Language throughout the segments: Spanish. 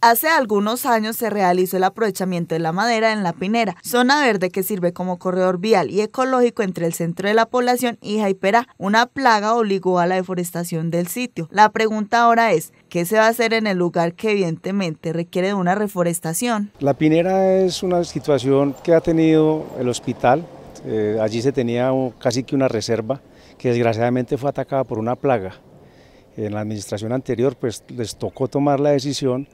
Hace algunos años se realizó el aprovechamiento de la madera en La Pinera, zona verde que sirve como corredor vial y ecológico entre el centro de la población y Jaiperá. Una plaga obligó a la deforestación del sitio. La pregunta ahora es, ¿qué se va a hacer en el lugar que evidentemente requiere de una reforestación? La Pinera es una situación que ha tenido el hospital. Eh, allí se tenía casi que una reserva que desgraciadamente fue atacada por una plaga. En la administración anterior pues les tocó tomar la decisión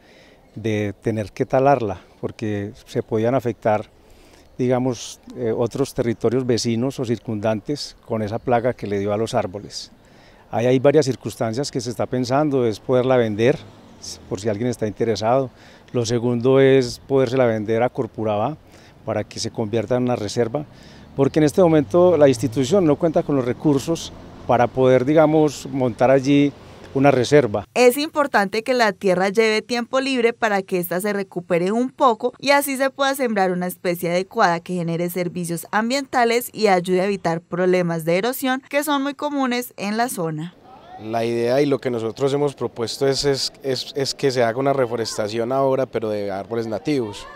de tener que talarla, porque se podían afectar, digamos, eh, otros territorios vecinos o circundantes con esa plaga que le dio a los árboles. Ahí hay varias circunstancias que se está pensando, es poderla vender, por si alguien está interesado. Lo segundo es podérsela vender a Corpuraba para que se convierta en una reserva, porque en este momento la institución no cuenta con los recursos para poder, digamos, montar allí una reserva. Es importante que la tierra lleve tiempo libre para que ésta se recupere un poco y así se pueda sembrar una especie adecuada que genere servicios ambientales y ayude a evitar problemas de erosión que son muy comunes en la zona. La idea y lo que nosotros hemos propuesto es, es, es que se haga una reforestación ahora, pero de árboles nativos,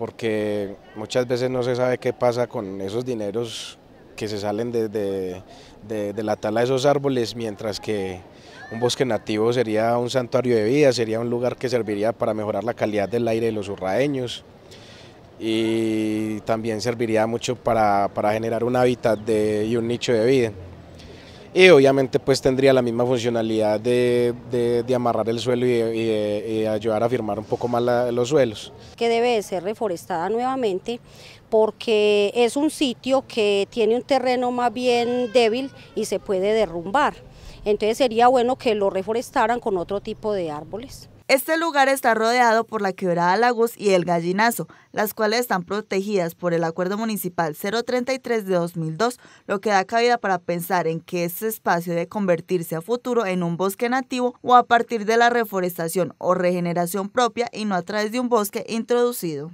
porque muchas veces no se sabe qué pasa con esos dineros que se salen de, la tala de esos árboles, mientras que un bosque nativo sería un santuario de vida, sería un lugar que serviría para mejorar la calidad del aire de los urraeños y también serviría mucho para, generar un hábitat y un nicho de vida y obviamente pues tendría la misma funcionalidad de, amarrar el suelo y, ayudar a firmar un poco más los suelos. Que debe ser reforestada nuevamente porque es un sitio que tiene un terreno más bien débil y se puede derrumbar. Entonces sería bueno que lo reforestaran con otro tipo de árboles. Este lugar está rodeado por la quebrada Lagos y el Gallinazo, las cuales están protegidas por el Acuerdo Municipal 033 de 2002, lo que da cabida para pensar en que este espacio debe convertirse a futuro en un bosque nativo o a partir de la reforestación o regeneración propia y no a través de un bosque introducido.